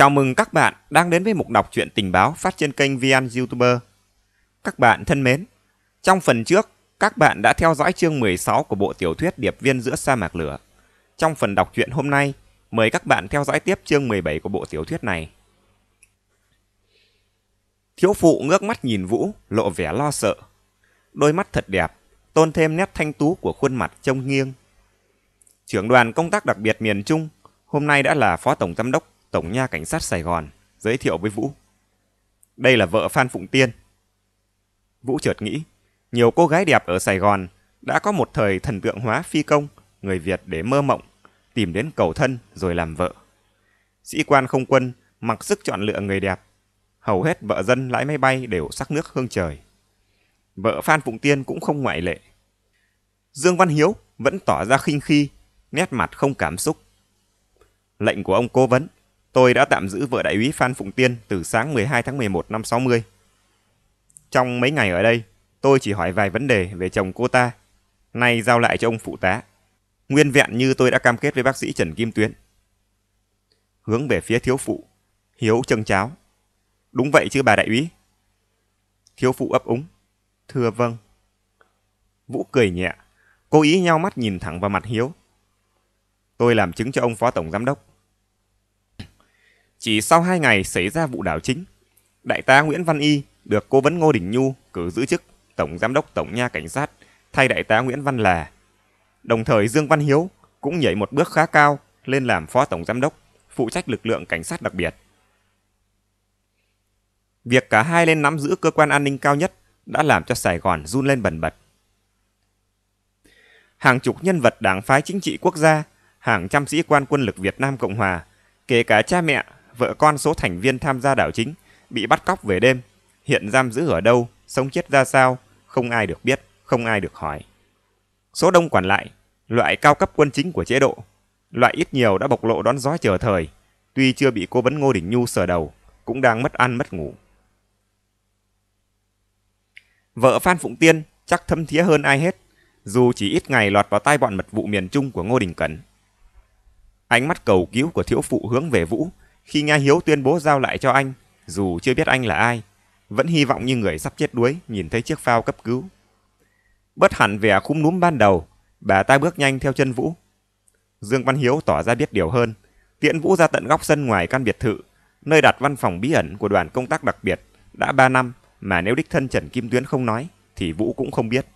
Chào mừng các bạn đang đến với mục đọc truyện tình báo phát trên kênh VN YouTuber. Các bạn thân mến, trong phần trước, các bạn đã theo dõi chương 16 của bộ tiểu thuyết Điệp viên giữa sa mạc lửa. Trong phần đọc truyện hôm nay, mời các bạn theo dõi tiếp chương 17 của bộ tiểu thuyết này. Thiếu phụ ngước mắt nhìn Vũ, lộ vẻ lo sợ. Đôi mắt thật đẹp, tôn thêm nét thanh tú của khuôn mặt trông nghiêng. Trưởng đoàn công tác đặc biệt miền Trung, hôm nay đã là phó tổng giám đốc Tổng nha cảnh sát Sài Gòn, giới thiệu với Vũ. Đây là vợ Phan Phụng Tiên. Vũ chợt nghĩ, nhiều cô gái đẹp ở Sài Gòn đã có một thời thần tượng hóa phi công, người Việt để mơ mộng, tìm đến cầu thân rồi làm vợ. Sĩ quan không quân mặc sức chọn lựa người đẹp, hầu hết vợ dân lái máy bay đều sắc nước hương trời. Vợ Phan Phụng Tiên cũng không ngoại lệ. Dương Văn Hiếu vẫn tỏ ra khinh khi, nét mặt không cảm xúc. Lệnh của ông cố vấn Tôi đã tạm giữ vợ đại úy Phan Phụng Tiên từ sáng 12 tháng 11 năm 60. Trong mấy ngày ở đây, tôi chỉ hỏi vài vấn đề về chồng cô ta, nay giao lại cho ông phụ tá. Nguyên vẹn như tôi đã cam kết với bác sĩ Trần Kim Tuyến. Hướng về phía thiếu phụ, Hiếu chân cháo. Đúng vậy chứ bà đại úy? Thiếu phụ ấp úng. Thưa vâng. Vũ cười nhẹ, cố ý nhau mắt nhìn thẳng vào mặt Hiếu. Tôi làm chứng cho ông phó tổng giám đốc. Chỉ sau 2 ngày xảy ra vụ đảo chính, đại tá Nguyễn Văn Y được cố vấn Ngô Đình Nhu cử giữ chức Tổng Giám đốc Tổng nha Cảnh sát thay đại tá Nguyễn Văn Là. Đồng thời Dương Văn Hiếu cũng nhảy một bước khá cao lên làm Phó Tổng Giám đốc, phụ trách lực lượng cảnh sát đặc biệt. Việc cả hai lên nắm giữ cơ quan an ninh cao nhất đã làm cho Sài Gòn run lên bần bật. Hàng chục nhân vật đảng phái chính trị quốc gia, hàng trăm sĩ quan quân lực Việt Nam Cộng Hòa, kể cả cha mẹ vợ con số thành viên tham gia đảo chính, bị bắt cóc về đêm, hiện giam giữ ở đâu, sống chết ra sao, không ai được biết, không ai được hỏi. Số đông quản lại, loại cao cấp quân chính của chế độ, loại ít nhiều đã bộc lộ đón gió chờ thời, tuy chưa bị cố vấn Ngô Đình Nhu sờ đầu, cũng đang mất ăn mất ngủ. Vợ Phan Phụng Tiên chắc thâm thía hơn ai hết, dù chỉ ít ngày lọt vào tai bọn mật vụ miền Trung của Ngô Đình Cẩn. Ánh mắt cầu cứu của thiếu phụ hướng về Vũ khi nghe Hiếu tuyên bố giao lại cho anh, dù chưa biết anh là ai, vẫn hy vọng như người sắp chết đuối nhìn thấy chiếc phao cấp cứu. bất hẳn vẻ à khúm núm ban đầu, bà ta bước nhanh theo chân Vũ. Dương Văn Hiếu tỏ ra biết điều hơn, tiễn Vũ ra tận góc sân ngoài căn biệt thự, nơi đặt văn phòng bí ẩn của đoàn công tác đặc biệt đã 3 năm mà nếu đích thân Trần Kim Tuyến không nói thì Vũ cũng không biết.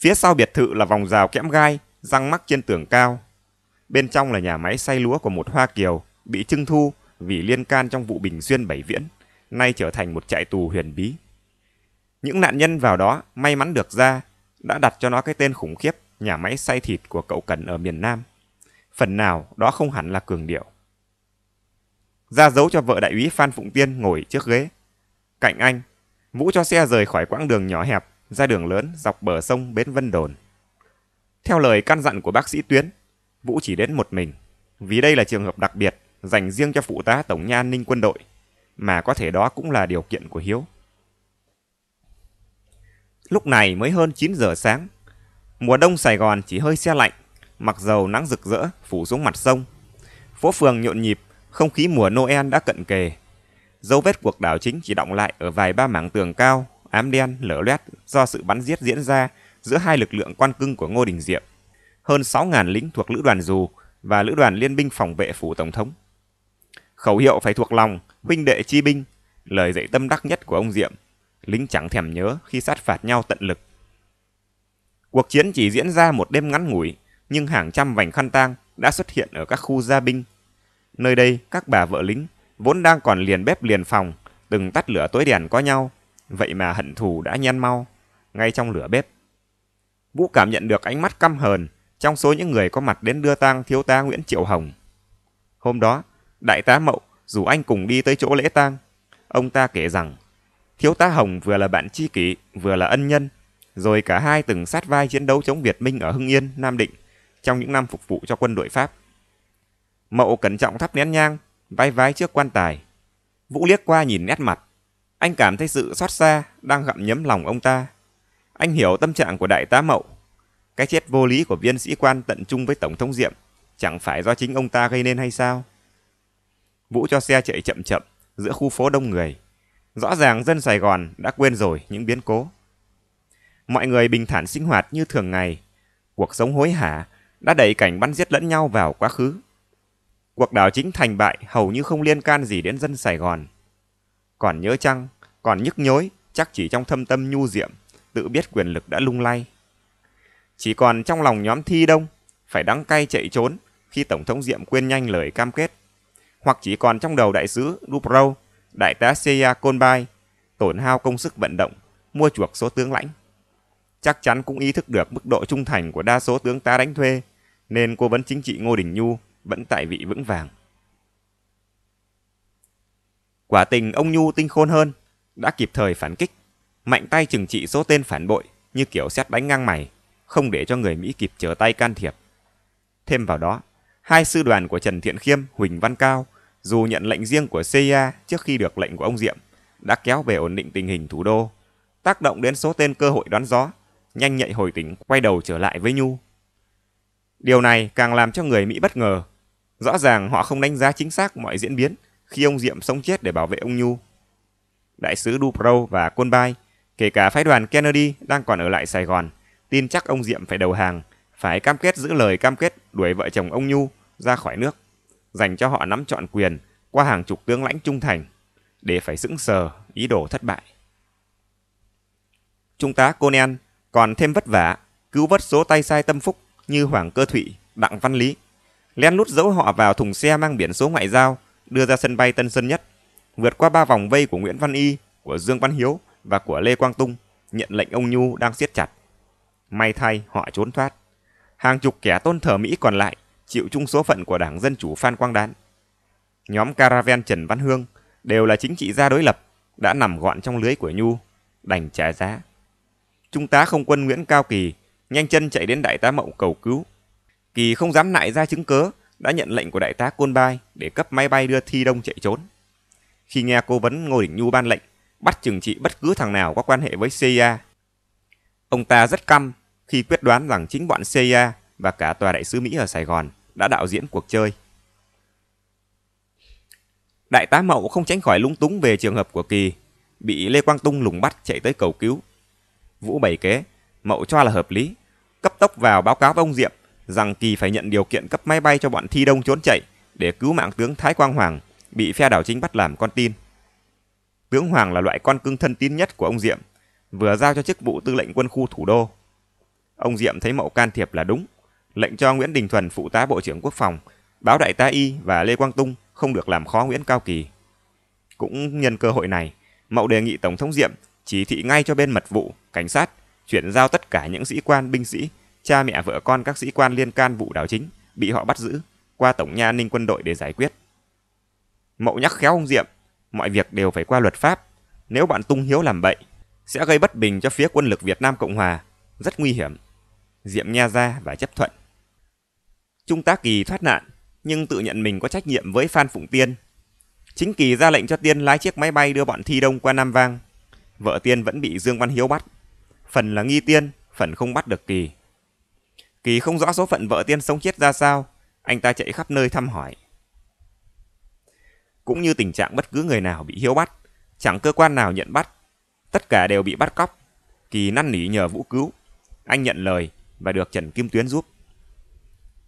Phía sau biệt thự là vòng rào kẽm gai, răng mắc trên tường cao. Bên trong là nhà máy xay lúa của một Hoa Kiều bị trưng thu vì liên can trong vụ Bình Xuyên Bảy Viễn, nay trở thành một trại tù huyền bí. Những nạn nhân vào đó may mắn được ra, đã đặt cho nó cái tên khủng khiếp nhà máy xay thịt của cậu Cần ở miền Nam. Phần nào đó không hẳn là cường điệu. Ra dấu cho vợ đại úy Phan Phụng Tiên ngồi trước ghế. Cạnh anh, Vũ cho xe rời khỏi quãng đường nhỏ hẹp ra đường lớn dọc bờ sông Bến Vân Đồn. Theo lời căn dặn của bác sĩ Tuyến, Vũ chỉ đến một mình, vì đây là trường hợp đặc biệt dành riêng cho phụ tá tổng nha an ninh quân đội, mà có thể đó cũng là điều kiện của Hiếu. Lúc này mới hơn 9 giờ sáng, mùa đông Sài Gòn chỉ hơi xe lạnh, mặc dầu nắng rực rỡ phủ xuống mặt sông. Phố phường nhộn nhịp, không khí mùa Noel đã cận kề. Dấu vết cuộc đảo chính chỉ động lại ở vài ba mảng tường cao, ám đen, lở loét do sự bắn giết diễn ra giữa hai lực lượng quan cưng của Ngô Đình Diệm. Hơn 6.000 lính thuộc lữ đoàn dù và lữ đoàn liên binh phòng vệ phủ tổng thống khẩu hiệu phải thuộc lòng, huynh đệ chi binh, lời dạy tâm đắc nhất của ông Diệm. Lính chẳng thèm nhớ khi sát phạt nhau tận lực. Cuộc chiến chỉ diễn ra một đêm ngắn ngủi, nhưng hàng trăm vành khăn tang đã xuất hiện ở các khu gia binh. Nơi đây, các bà vợ lính vốn đang còn liền bếp liền phòng, từng tắt lửa tối đèn có nhau, vậy mà hận thù đã nhen mau ngay trong lửa bếp. Vũ cảm nhận được ánh mắt căm hờn trong số những người có mặt đến đưa tang thiếu tá Nguyễn Triệu Hồng. Hôm đó, Đại tá Mậu rủ anh cùng đi tới chỗ lễ tang. Ông ta kể rằng, thiếu tá Hồng vừa là bạn tri kỷ, vừa là ân nhân, rồi cả hai từng sát vai chiến đấu chống Việt Minh ở Hưng Yên, Nam Định trong những năm phục vụ cho quân đội Pháp. Mậu cẩn trọng thắp nén nhang, vai vái trước quan tài. Vũ liếc qua nhìn nét mặt. Anh cảm thấy sự xót xa đang gặm nhấm lòng ông ta. Anh hiểu tâm trạng của đại tá Mậu. Cái chết vô lý của viên sĩ quan tận trung với Tổng thống Diệm chẳng phải do chính ông ta gây nên hay sao? Vũ cho xe chạy chậm chậm giữa khu phố đông người. Rõ ràng dân Sài Gòn đã quên rồi những biến cố. Mọi người bình thản sinh hoạt như thường ngày. Cuộc sống hối hả đã đẩy cảnh bắn giết lẫn nhau vào quá khứ. Cuộc đảo chính thành bại hầu như không liên can gì đến dân Sài Gòn. Còn nhớ chăng, còn nhức nhối, chắc chỉ trong thâm tâm nhu diệm, tự biết quyền lực đã lung lay. Chỉ còn trong lòng nhóm thi đông, phải đắng cay chạy trốn khi Tổng thống Diệm quên nhanh lời cam kết hoặc chỉ còn trong đầu đại sứ Dubrow, đại tá Seya Kolbai, tổn hao công sức vận động, mua chuộc số tướng lãnh. Chắc chắn cũng ý thức được mức độ trung thành của đa số tướng tá đánh thuê, nên cố vấn chính trị Ngô Đình Nhu vẫn tại vị vững vàng. Quả tình ông Nhu tinh khôn hơn, đã kịp thời phản kích, mạnh tay trừng trị số tên phản bội như kiểu xét đánh ngang mày, không để cho người Mỹ kịp trở tay can thiệp. Thêm vào đó, hai sư đoàn của Trần Thiện Khiêm, Huỳnh Văn Cao dù nhận lệnh riêng của CIA trước khi được lệnh của ông Diệm, đã kéo về ổn định tình hình thủ đô, tác động đến số tên cơ hội đoán gió, nhanh nhạy hồi tỉnh quay đầu trở lại với Nhu. Điều này càng làm cho người Mỹ bất ngờ. Rõ ràng họ không đánh giá chính xác mọi diễn biến khi ông Diệm sống chết để bảo vệ ông Nhu. Đại sứ Dupro và Colby, kể cả phái đoàn Kennedy đang còn ở lại Sài Gòn, tin chắc ông Diệm phải đầu hàng, phải cam kết giữ lời cam kết đuổi vợ chồng ông Nhu ra khỏi nước dành cho họ nắm trọn quyền qua hàng chục tướng lãnh trung thành, để phải sững sờ, ý đồ thất bại. Trung tá Conan còn thêm vất vả, cứu vớt số tay sai tâm phúc như Hoàng Cơ Thụy, Đặng Văn Lý, len lút dấu họ vào thùng xe mang biển số ngoại giao, đưa ra sân bay Tân Sơn Nhất, vượt qua ba vòng vây của Nguyễn Văn Y, của Dương Văn Hiếu và của Lê Quang Tung, nhận lệnh ông Nhu đang siết chặt. May thay họ trốn thoát. Hàng chục kẻ tôn thờ Mỹ còn lại chịu chung số phận của Đảng Dân Chủ Phan Quang Đán. Nhóm Caravan Trần Văn Hương đều là chính trị gia đối lập, đã nằm gọn trong lưới của Nhu, đành trả giá. Trung tá không quân Nguyễn Cao Kỳ nhanh chân chạy đến đại tá Mậu cầu cứu. Kỳ không dám nại ra chứng cớ, đã nhận lệnh của đại tá Côn Bai để cấp máy bay đưa Thi Đông chạy trốn. Khi nghe cố vấn Ngô Đình Nhu ban lệnh, bắt trừng trị bất cứ thằng nào có quan hệ với CIA. Ông ta rất căm khi quyết đoán rằng chính bọn CIA và cả tòa đại sứ Mỹ ở Sài Gòn đã đạo diễn cuộc chơi. Đại tá Mậu không tránh khỏi lúng túng về trường hợp của Kỳ, bị Lê Quang Tung lùng bắt chạy tới cầu cứu. Vũ bày kế, Mậu cho là hợp lý, cấp tốc vào báo cáo với ông Diệm rằng Kỳ phải nhận điều kiện cấp máy bay cho bọn thi đông trốn chạy để cứu mạng tướng Thái Quang Hoàng bị phe đảo chính bắt làm con tin. Tướng Hoàng là loại con cưng thân tín nhất của ông Diệm, vừa giao cho chức vụ tư lệnh quân khu thủ đô. Ông Diệm thấy Mậu can thiệp là đúng, lệnh cho Nguyễn Đình Thuần phụ tá Bộ trưởng Quốc phòng, báo đại tá Y và Lê Quang Tung không được làm khó Nguyễn Cao Kỳ. Cũng nhân cơ hội này, Mậu đề nghị Tổng thống Diệm chỉ thị ngay cho bên mật vụ, cảnh sát, chuyển giao tất cả những sĩ quan, binh sĩ, cha mẹ vợ con các sĩ quan liên can vụ đảo chính bị họ bắt giữ qua Tổng Nha an ninh quân đội để giải quyết. Mậu nhắc khéo ông Diệm, mọi việc đều phải qua luật pháp, nếu bạn tung hiếu làm bậy, sẽ gây bất bình cho phía quân lực Việt Nam Cộng Hòa, rất nguy hiểm. Diệm nghe ra và chấp thuận. Trung tá Kỳ thoát nạn, nhưng tự nhận mình có trách nhiệm với Phan Phụng Tiên. Chính Kỳ ra lệnh cho Tiên lái chiếc máy bay đưa bọn Thi Đông qua Nam Vang. Vợ Tiên vẫn bị Dương Văn Hiếu bắt. Phần là nghi Tiên, phần không bắt được Kỳ. Kỳ không rõ số phận vợ Tiên sống chết ra sao, anh ta chạy khắp nơi thăm hỏi. Cũng như tình trạng bất cứ người nào bị Hiếu bắt, chẳng cơ quan nào nhận bắt. Tất cả đều bị bắt cóc. Kỳ năn nỉ nhờ Vũ cứu. Anh nhận lời và được Trần Kim Tuyến giúp.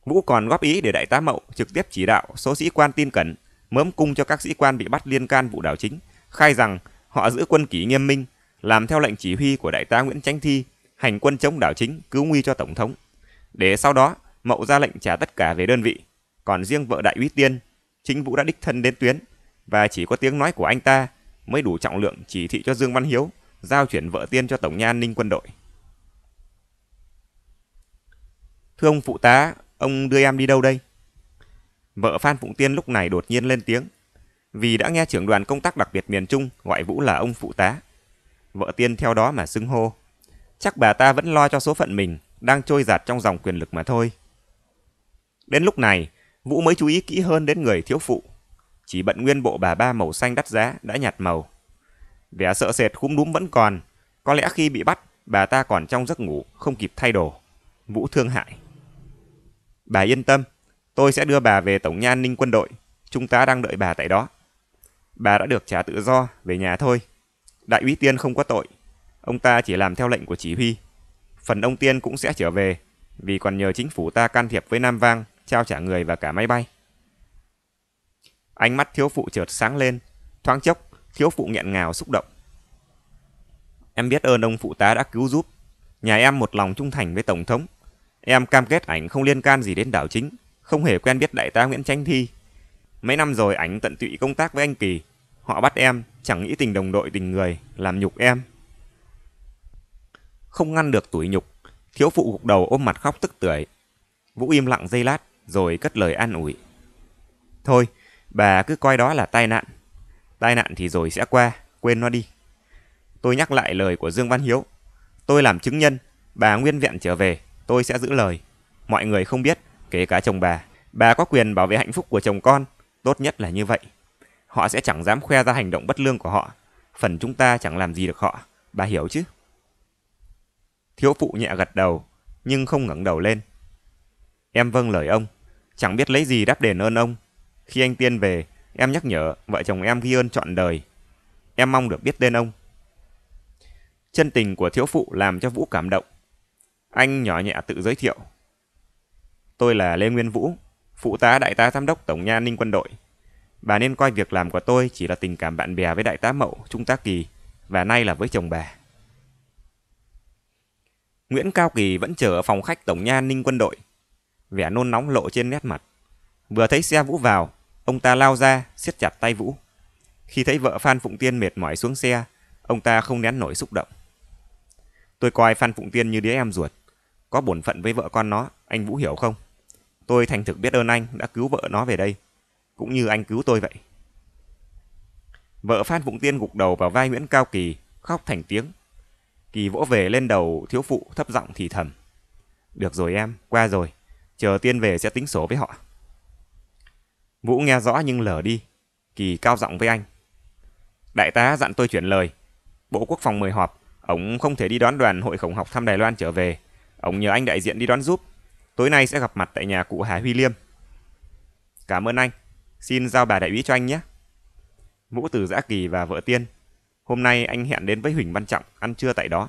Vũ còn góp ý để đại tá Mậu trực tiếp chỉ đạo số sĩ quan tin cẩn, mớm cung cho các sĩ quan bị bắt liên can vụ đảo chính, khai rằng họ giữ quân kỷ nghiêm minh, làm theo lệnh chỉ huy của đại tá Nguyễn Chánh Thi, hành quân chống đảo chính, cứu nguy cho tổng thống. Để sau đó, Mậu ra lệnh trả tất cả về đơn vị, còn riêng vợ đại úy Tiên, chính Vũ đã đích thân đến tuyến và chỉ có tiếng nói của anh ta mới đủ trọng lượng chỉ thị cho Dương Văn Hiếu giao chuyển vợ Tiên cho tổng nha an ninh quân đội. Thưa ông phụ tá Ông đưa em đi đâu đây? Vợ Phan Phụng Tiên lúc này đột nhiên lên tiếng. Vì đã nghe trưởng đoàn công tác đặc biệt miền Trung gọi Vũ là ông phụ tá. Vợ Tiên theo đó mà xưng hô. Chắc bà ta vẫn lo cho số phận mình, đang trôi giạt trong dòng quyền lực mà thôi. Đến lúc này, Vũ mới chú ý kỹ hơn đến người thiếu phụ. Chỉ bận nguyên bộ bà ba màu xanh đắt giá đã nhạt màu. Vẻ sợ sệt khúm núm vẫn còn. Có lẽ khi bị bắt, bà ta còn trong giấc ngủ, không kịp thay đồ. Vũ thương hại. Bà yên tâm, tôi sẽ đưa bà về Tổng nha an ninh quân đội. Chúng ta đang đợi bà tại đó. Bà đã được trả tự do, về nhà thôi. Đại úy Tiên không có tội. Ông ta chỉ làm theo lệnh của chỉ huy. Phần ông Tiên cũng sẽ trở về, vì còn nhờ chính phủ ta can thiệp với Nam Vang, trao trả người và cả máy bay. Ánh mắt thiếu phụ chợt sáng lên, thoáng chốc, thiếu phụ nghẹn ngào xúc động. Em biết ơn ông phụ tá đã cứu giúp. Nhà em một lòng trung thành với Tổng thống. Em cam kết ảnh không liên can gì đến đảo chính, không hề quen biết đại tá Nguyễn Tranh Thi. Mấy năm rồi ảnh tận tụy công tác với anh Kỳ, họ bắt em, chẳng nghĩ tình đồng đội tình người, làm nhục em. Không ngăn được tủi nhục, thiếu phụ gục đầu ôm mặt khóc tức tưởi. Vũ im lặng giây lát, rồi cất lời an ủi. Thôi, bà cứ coi đó là tai nạn. Tai nạn thì rồi sẽ qua, quên nó đi. Tôi nhắc lại lời của Dương Văn Hiếu. Tôi làm chứng nhân, bà nguyên vẹn trở về, tôi sẽ giữ lời. Mọi người không biết, kể cả chồng bà. Bà có quyền bảo vệ hạnh phúc của chồng con, tốt nhất là như vậy. Họ sẽ chẳng dám khoe ra hành động bất lương của họ. Phần chúng ta chẳng làm gì được họ, bà hiểu chứ? Thiếu phụ nhẹ gật đầu, nhưng không ngẩng đầu lên. Em vâng lời ông, chẳng biết lấy gì đáp đền ơn ông. Khi anh Tiên về, em nhắc nhở vợ chồng em ghi ơn trọn đời. Em mong được biết tên ông. Chân tình của thiếu phụ làm cho Vũ cảm động. Anh nhỏ nhẹ tự giới thiệu. Tôi là Lê Nguyên Vũ, phụ tá đại tá giám đốc tổng nha ninh quân đội. Bà nên coi việc làm của tôi chỉ là tình cảm bạn bè với đại tá Mậu, Trung tá Kỳ và nay là với chồng bà. Nguyễn Cao Kỳ vẫn chờ ở phòng khách tổng nha ninh quân đội. Vẻ nôn nóng lộ trên nét mặt. Vừa thấy xe Vũ vào, ông ta lao ra, siết chặt tay Vũ. Khi thấy vợ Phan Phụng Tiên mệt mỏi xuống xe, ông ta không nén nổi xúc động. Tôi coi Phan Phụng Tiên như đứa em ruột có bổn phận với vợ con nó, anh Vũ hiểu không? Tôi thành thực biết ơn anh đã cứu vợ nó về đây, cũng như anh cứu tôi vậy. Vợ Phan phụng Tiên gục đầu vào vai Nguyễn Cao Kỳ, khóc thành tiếng. Kỳ vỗ về lên đầu thiếu phụ thấp giọng thì thầm. Được rồi em, qua rồi, chờ Tiên về sẽ tính sổ với họ. Vũ nghe rõ nhưng lờ đi, Kỳ cao giọng với anh. Đại tá dặn tôi chuyển lời, Bộ Quốc phòng mời họp, ông không thể đi đón đoàn hội khổng học thăm Đài Loan trở về, Ông nhờ anh đại diện đi đón giúp. Tối nay sẽ gặp mặt tại nhà cụ Hà Huy Liêm. Cảm ơn anh. Xin giao bà đại úy cho anh nhé. Ngũ Tử Giã Kỳ và vợ Tiên. Hôm nay anh hẹn đến với Huỳnh Văn Trọng ăn trưa tại đó.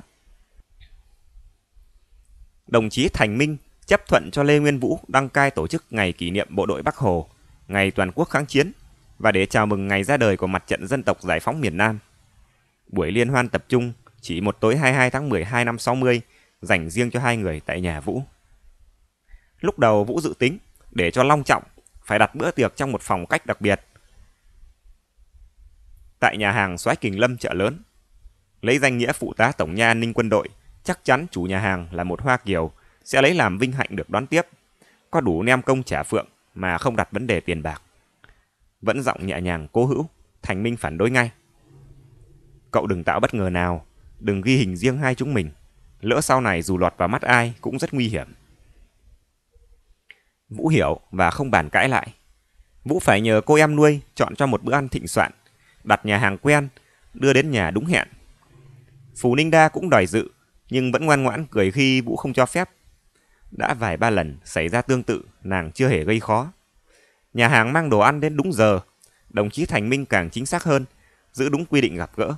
Đồng chí Thành Minh chấp thuận cho Lê Nguyên Vũ đăng cai tổ chức ngày kỷ niệm bộ đội Bắc Hồ, ngày toàn quốc kháng chiến và để chào mừng ngày ra đời của mặt trận dân tộc giải phóng miền Nam. Buổi liên hoan tập trung chỉ một tối 22 tháng 12 năm 60 dành riêng cho hai người tại nhà Vũ. Lúc đầu Vũ dự tính để cho long trọng phải đặt bữa tiệc trong một phòng cách đặc biệt. Tại nhà hàng Soái Kình Lâm chợ lớn, lấy danh nghĩa phụ tá tổng nha an ninh quân đội, chắc chắn chủ nhà hàng là một hoa kiều sẽ lấy làm vinh hạnh được đón tiếp, có đủ nem công trả phượng mà không đặt vấn đề tiền bạc. Vẫn giọng nhẹ nhàng cố hữu, Thành Minh phản đối ngay. Cậu đừng tạo bất ngờ nào, đừng ghi hình riêng hai chúng mình. Lỡ sau này dù lọt vào mắt ai cũng rất nguy hiểm. Vũ hiểu và không bàn cãi lại. Vũ phải nhờ cô em nuôi chọn cho một bữa ăn thịnh soạn, đặt nhà hàng quen, đưa đến nhà đúng hẹn. Phù Ninh Đa cũng đòi dự, nhưng vẫn ngoan ngoãn cười khi Vũ không cho phép. Đã vài ba lần xảy ra tương tự, nàng chưa hề gây khó. Nhà hàng mang đồ ăn đến đúng giờ, đồng chí Thành Minh càng chính xác hơn, giữ đúng quy định gặp gỡ.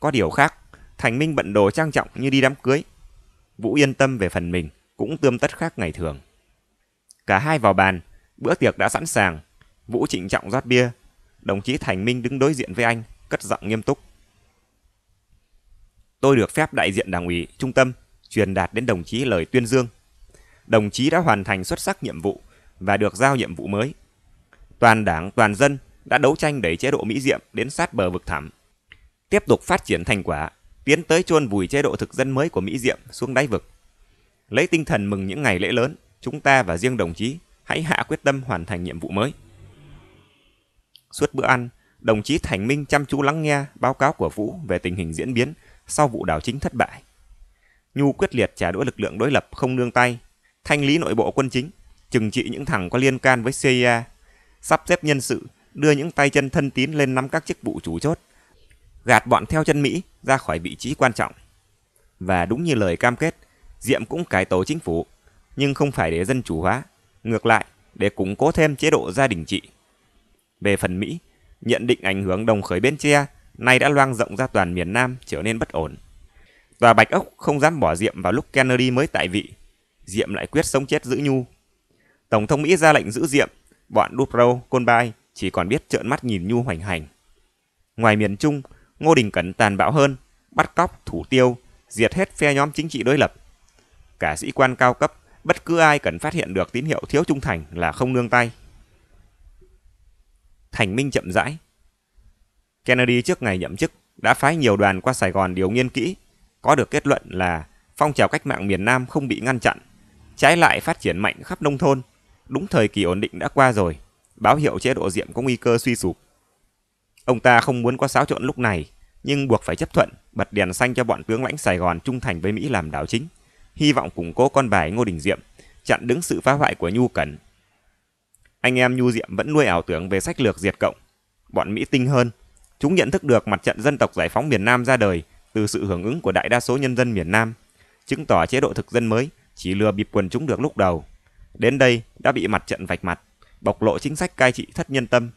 Có điều khác, Thành Minh bận đồ trang trọng như đi đám cưới. Vũ yên tâm về phần mình, cũng tươm tất khác ngày thường. Cả hai vào bàn, bữa tiệc đã sẵn sàng. Vũ trịnh trọng rót bia. Đồng chí Thành Minh đứng đối diện với anh, cất giọng nghiêm túc. Tôi được phép đại diện đảng ủy, trung tâm, truyền đạt đến đồng chí lời tuyên dương. Đồng chí đã hoàn thành xuất sắc nhiệm vụ và được giao nhiệm vụ mới. Toàn đảng, toàn dân đã đấu tranh đẩy chế độ Mỹ Diệm đến sát bờ vực thẳm. Tiếp tục phát triển thành quả, tiến tới chôn vùi chế độ thực dân mới của Mỹ Diệm xuống đáy vực. Lấy tinh thần mừng những ngày lễ lớn, chúng ta và riêng đồng chí hãy hạ quyết tâm hoàn thành nhiệm vụ mới. Suốt bữa ăn, đồng chí Thành Minh chăm chú lắng nghe báo cáo của Vũ về tình hình diễn biến sau vụ đảo chính thất bại. Nhu quyết liệt trả đũa lực lượng đối lập không nương tay, thanh lý nội bộ quân chính, trừng trị những thằng có liên can với CIA, sắp xếp nhân sự, đưa những tay chân thân tín lên nắm các chức vụ chủ chốt gạt bọn theo chân Mỹ ra khỏi vị trí quan trọng. Và đúng như lời cam kết, Diệm cũng cải tổ chính phủ, nhưng không phải để dân chủ hóa, ngược lại để củng cố thêm chế độ gia đình trị. Về phần Mỹ, nhận định ảnh hưởng đồng khởi Bến Tre nay đã loang rộng ra toàn miền Nam trở nên bất ổn. Tòa Bạch Ốc không dám bỏ Diệm vào lúc Kennedy mới tại vị. Diệm lại quyết sống chết giữ nhu. Tổng thống Mỹ ra lệnh giữ Diệm, bọn Dupro, Colby chỉ còn biết trợn mắt nhìn nhu hoành hành. Ngoài miền Trung, Ngô Đình Cẩn tàn bạo hơn, bắt cóc, thủ tiêu, diệt hết phe nhóm chính trị đối lập. Cả sĩ quan cao cấp, bất cứ ai cần phát hiện được tín hiệu thiếu trung thành là không nương tay. Thành Minh chậm rãi. Kennedy trước ngày nhậm chức đã phái nhiều đoàn qua Sài Gòn điều nghiên kỹ, có được kết luận là phong trào cách mạng miền Nam không bị ngăn chặn, trái lại phát triển mạnh khắp nông thôn. Đúng thời kỳ ổn định đã qua rồi, báo hiệu chế độ diệm có nguy cơ suy sụp. Ông ta không muốn có xáo trộn lúc này, nhưng buộc phải chấp thuận bật đèn xanh cho bọn tướng lãnh Sài Gòn trung thành với Mỹ làm đảo chính, hy vọng củng cố con bài Ngô Đình Diệm, chặn đứng sự phá hoại của Nhu Cẩn. Anh em Nhu Diệm vẫn nuôi ảo tưởng về sách lược diệt cộng. Bọn Mỹ tinh hơn, chúng nhận thức được mặt trận dân tộc giải phóng miền Nam ra đời từ sự hưởng ứng của đại đa số nhân dân miền Nam, chứng tỏ chế độ thực dân mới chỉ lừa bịp quần chúng được lúc đầu. Đến đây đã bị mặt trận vạch mặt, bộc lộ chính sách cai trị thất nhân tâm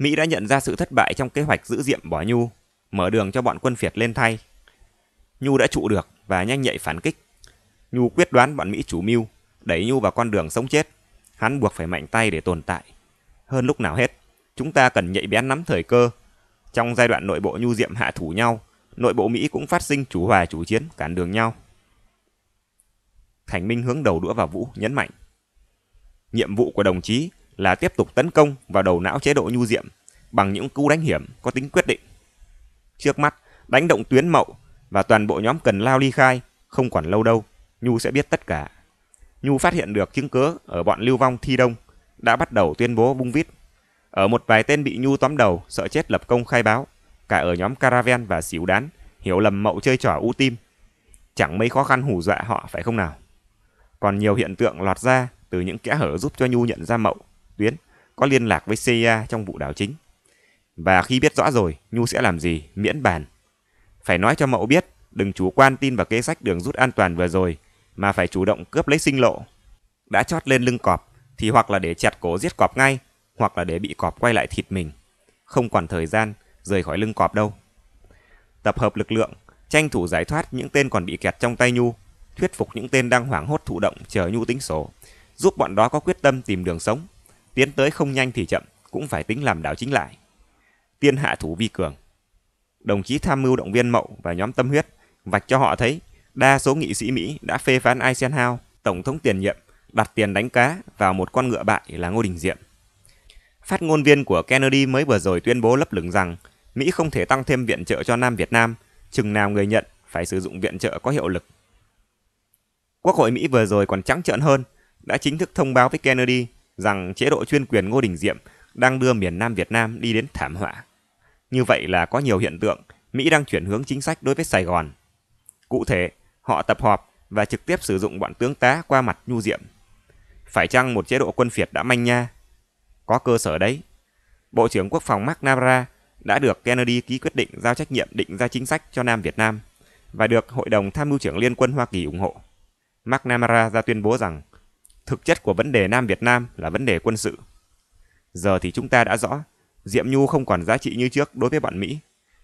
Mỹ đã nhận ra sự thất bại trong kế hoạch giữ diệm bỏ Nhu, mở đường cho bọn quân phiệt lên thay. Nhu đã trụ được và nhanh nhạy phản kích. Nhu quyết đoán bọn Mỹ chủ mưu, đẩy Nhu vào con đường sống chết. Hắn buộc phải mạnh tay để tồn tại. Hơn lúc nào hết, chúng ta cần nhạy bén nắm thời cơ. Trong giai đoạn nội bộ Nhu Diệm hạ thủ nhau, nội bộ Mỹ cũng phát sinh chủ hòa chủ chiến cản đường nhau. Thành Minh hướng đầu đũa vào Vũ, nhấn mạnh. Nhiệm vụ của đồng chí là tiếp tục tấn công vào đầu não chế độ nhu diệm bằng những cú đánh hiểm có tính quyết định. Trước mắt, đánh động tuyến mậu và toàn bộ nhóm cần lao ly khai, không quản lâu đâu, Nhu sẽ biết tất cả. Nhu phát hiện được chứng cớ ở bọn lưu vong thi đông, đã bắt đầu tuyên bố bung vít. Ở một vài tên bị Nhu tóm đầu, sợ chết lập công khai báo, cả ở nhóm Caravan và xỉu đán, hiểu lầm mậu chơi trò u tim. Chẳng mấy khó khăn hù dọa họ phải không nào? Còn nhiều hiện tượng lọt ra từ những kẽ hở giúp cho Nhu nhận ra mậu tuyến có liên lạc với CIA trong vụ đảo chính. Và khi biết rõ rồi, Nhu sẽ làm gì, miễn bàn. Phải nói cho mẫu biết, đừng chủ quan tin vào kế sách đường rút an toàn vừa rồi, mà phải chủ động cướp lấy sinh lộ. Đã chót lên lưng cọp, thì hoặc là để chặt cổ giết cọp ngay, hoặc là để bị cọp quay lại thịt mình. Không còn thời gian rời khỏi lưng cọp đâu. Tập hợp lực lượng, tranh thủ giải thoát những tên còn bị kẹt trong tay Nhu, thuyết phục những tên đang hoảng hốt thụ động chờ Nhu tính sổ, giúp bọn đó có quyết tâm tìm đường sống tiến tới không nhanh thì chậm, cũng phải tính làm đảo chính lại. Tiên hạ thủ vi cường. Đồng chí tham mưu động viên Mậu và nhóm tâm huyết vạch cho họ thấy đa số nghị sĩ Mỹ đã phê phán Eisenhower, tổng thống tiền nhiệm, đặt tiền đánh cá vào một con ngựa bại là Ngô Đình Diệm. Phát ngôn viên của Kennedy mới vừa rồi tuyên bố lấp lửng rằng Mỹ không thể tăng thêm viện trợ cho Nam Việt Nam, chừng nào người nhận phải sử dụng viện trợ có hiệu lực. Quốc hội Mỹ vừa rồi còn trắng trợn hơn, đã chính thức thông báo với Kennedy rằng chế độ chuyên quyền Ngô Đình Diệm đang đưa miền Nam Việt Nam đi đến thảm họa. Như vậy là có nhiều hiện tượng Mỹ đang chuyển hướng chính sách đối với Sài Gòn. Cụ thể, họ tập họp và trực tiếp sử dụng bọn tướng tá qua mặt Nhu Diệm. Phải chăng một chế độ quân phiệt đã manh nha? Có cơ sở đấy. Bộ trưởng Quốc phòng McNamara đã được Kennedy ký quyết định giao trách nhiệm định ra chính sách cho Nam Việt Nam và được Hội đồng Tham mưu trưởng Liên quân Hoa Kỳ ủng hộ. McNamara ra tuyên bố rằng Thực chất của vấn đề Nam Việt Nam là vấn đề quân sự. Giờ thì chúng ta đã rõ, Diệm Nhu không còn giá trị như trước đối với bọn Mỹ.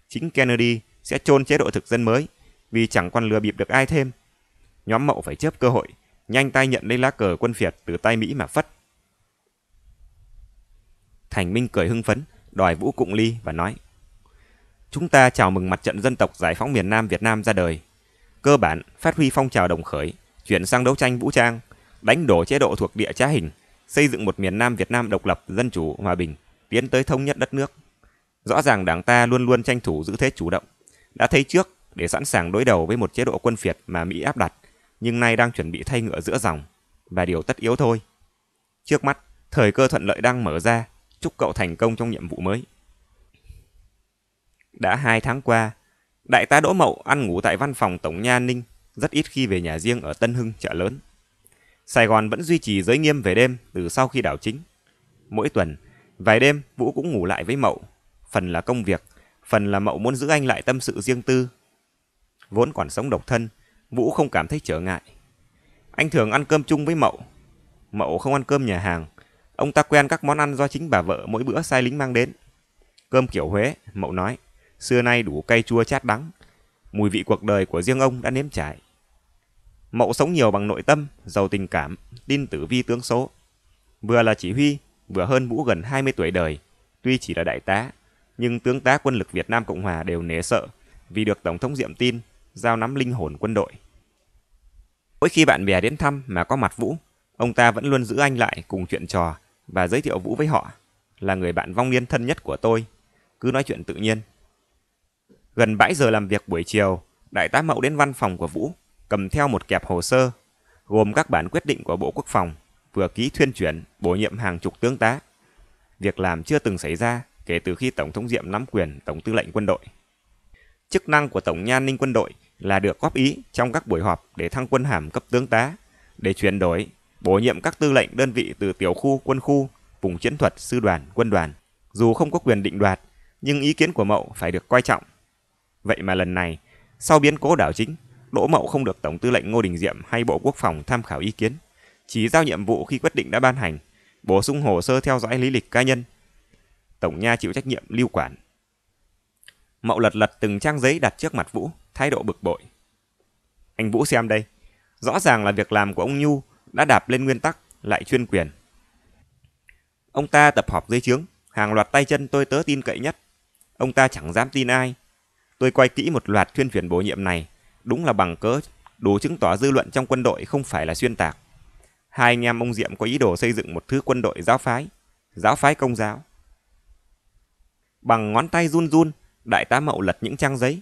Chính Kennedy sẽ chôn chế độ thực dân mới vì chẳng còn lừa bịp được ai thêm. Nhóm Mậu phải chớp cơ hội, nhanh tay nhận lấy lá cờ quân phiệt từ tay Mỹ mà phất. Thành Minh cười hưng phấn, đòi Vũ Cụng Ly và nói Chúng ta chào mừng mặt trận dân tộc giải phóng miền Nam Việt Nam ra đời. Cơ bản, phát huy phong trào đồng khởi, chuyển sang đấu tranh vũ trang, đánh đổ chế độ thuộc địa trá hình, xây dựng một miền Nam Việt Nam độc lập, dân chủ, hòa bình, tiến tới thống nhất đất nước. Rõ ràng Đảng ta luôn luôn tranh thủ giữ thế chủ động, đã thấy trước để sẵn sàng đối đầu với một chế độ quân phiệt mà Mỹ áp đặt, nhưng nay đang chuẩn bị thay ngựa giữa dòng, và điều tất yếu thôi. Trước mắt, thời cơ thuận lợi đang mở ra, chúc cậu thành công trong nhiệm vụ mới. Đã hai tháng qua, đại tá Đỗ Mậu ăn ngủ tại văn phòng Tổng Nha Ninh, rất ít khi về nhà riêng ở Tân Hưng, chợ lớn. Sài Gòn vẫn duy trì giới nghiêm về đêm từ sau khi đảo chính. Mỗi tuần, vài đêm Vũ cũng ngủ lại với Mậu, phần là công việc, phần là Mậu muốn giữ anh lại tâm sự riêng tư. Vốn còn sống độc thân, Vũ không cảm thấy trở ngại. Anh thường ăn cơm chung với Mậu. Mậu không ăn cơm nhà hàng, ông ta quen các món ăn do chính bà vợ mỗi bữa sai lính mang đến. Cơm kiểu Huế, Mậu nói, xưa nay đủ cay chua chát đắng, mùi vị cuộc đời của riêng ông đã nếm trải. Mậu sống nhiều bằng nội tâm, giàu tình cảm, tin tử vi tướng số. Vừa là chỉ huy, vừa hơn Vũ gần 20 tuổi đời, tuy chỉ là đại tá, nhưng tướng tá quân lực Việt Nam Cộng Hòa đều nể sợ vì được Tổng thống Diệm tin, giao nắm linh hồn quân đội. Mỗi khi bạn bè đến thăm mà có mặt Vũ, ông ta vẫn luôn giữ anh lại cùng chuyện trò và giới thiệu Vũ với họ, là người bạn vong niên thân nhất của tôi, cứ nói chuyện tự nhiên. Gần bãi giờ làm việc buổi chiều, đại tá Mậu đến văn phòng của Vũ cầm theo một kẹp hồ sơ, gồm các bản quyết định của Bộ Quốc phòng, vừa ký thuyên chuyển, bổ nhiệm hàng chục tướng tá. Việc làm chưa từng xảy ra kể từ khi Tổng thống Diệm nắm quyền Tổng tư lệnh quân đội. Chức năng của Tổng Nhan ninh quân đội là được góp ý trong các buổi họp để thăng quân hàm cấp tướng tá, để chuyển đổi, bổ nhiệm các tư lệnh đơn vị từ tiểu khu, quân khu, vùng chiến thuật, sư đoàn, quân đoàn. Dù không có quyền định đoạt, nhưng ý kiến của Mậu phải được coi trọng. Vậy mà lần này, sau biến cố đảo chính, Đỗ Mậu không được Tổng tư lệnh Ngô Đình Diệm hay Bộ Quốc phòng tham khảo ý kiến, chỉ giao nhiệm vụ khi quyết định đã ban hành, bổ sung hồ sơ theo dõi lý lịch cá nhân. Tổng nha chịu trách nhiệm lưu quản. Mậu lật lật từng trang giấy đặt trước mặt Vũ, thái độ bực bội. Anh Vũ xem đây, rõ ràng là việc làm của ông Nhu đã đạp lên nguyên tắc, lại chuyên quyền. Ông ta tập họp dưới trướng, hàng loạt tay chân tôi tớ tin cậy nhất. Ông ta chẳng dám tin ai. Tôi quay kỹ một loạt thuyên phiền bổ nhiệm này, đúng là bằng cớ đủ chứng tỏ dư luận trong quân đội không phải là xuyên tạc. Hai anh em ông Diệm có ý đồ xây dựng một thứ quân đội giáo phái, giáo phái công giáo. Bằng ngón tay run run, đại tá mậu lật những trang giấy.